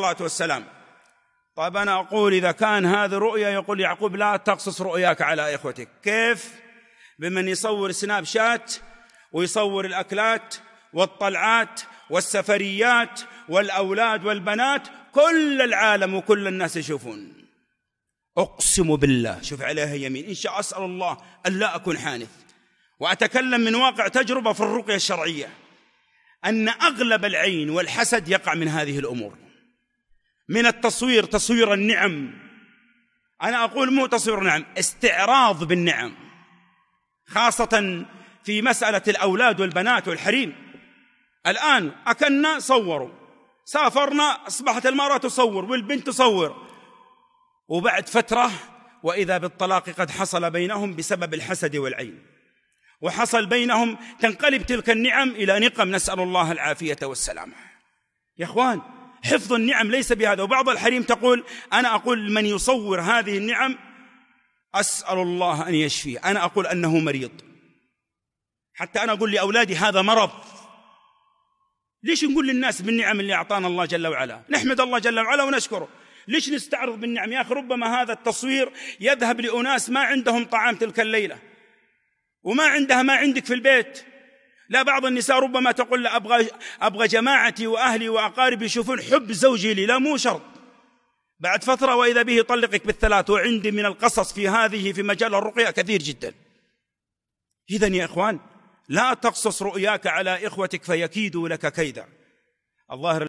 الصلاة والسلام طيب أنا أقول إذا كان هذه رؤية يقول يعقوب لا تقصص رؤياك على إخوتك كيف؟ بمن يصور سناب شات ويصور الأكلات والطلعات والسفريات والأولاد والبنات كل العالم وكل الناس يشوفون أقسم بالله شوف عليها يمين إن شاء أسأل الله أن لا أكون حانث وأتكلم من واقع تجربة في الرقية الشرعية أن أغلب العين والحسد يقع من هذه الأمور من التصوير تصوير النعم أنا أقول مو تصوير نعم استعراض بالنعم خاصة في مسألة الأولاد والبنات والحريم الآن أكلنا صوروا سافرنا أصبحت المرأة تصور والبنت تصور وبعد فترة وإذا بالطلاق قد حصل بينهم بسبب الحسد والعين وحصل بينهم تنقلب تلك النعم إلى نقم نسأل الله العافية والسلامة يا إخوان حفظ النعم ليس بهذا وبعض الحريم تقول أنا أقول من يصور هذه النعم أسأل الله أن يشفيه أنا أقول أنه مريض حتى أنا أقول لأولادي هذا مرض ليش نقول للناس بالنعم اللي أعطانا الله جل وعلا نحمد الله جل وعلا ونشكره ليش نستعرض بالنعم يا أخي ربما هذا التصوير يذهب لأناس ما عندهم طعام تلك الليلة وما عندها ما عندك في البيت لا بعض النساء ربما تقول أبغى, أبغى جماعتي وأهلي وأقاربي يشوفون حب زوجي لي لا مو شرط بعد فترة وإذا به يطلقك بالثلاث وعندي من القصص في هذه في مجال الرقية كثير جدا إذا يا إخوان لا تقصص رؤياك على إخوتك فيكيدوا لك كيدا الظاهر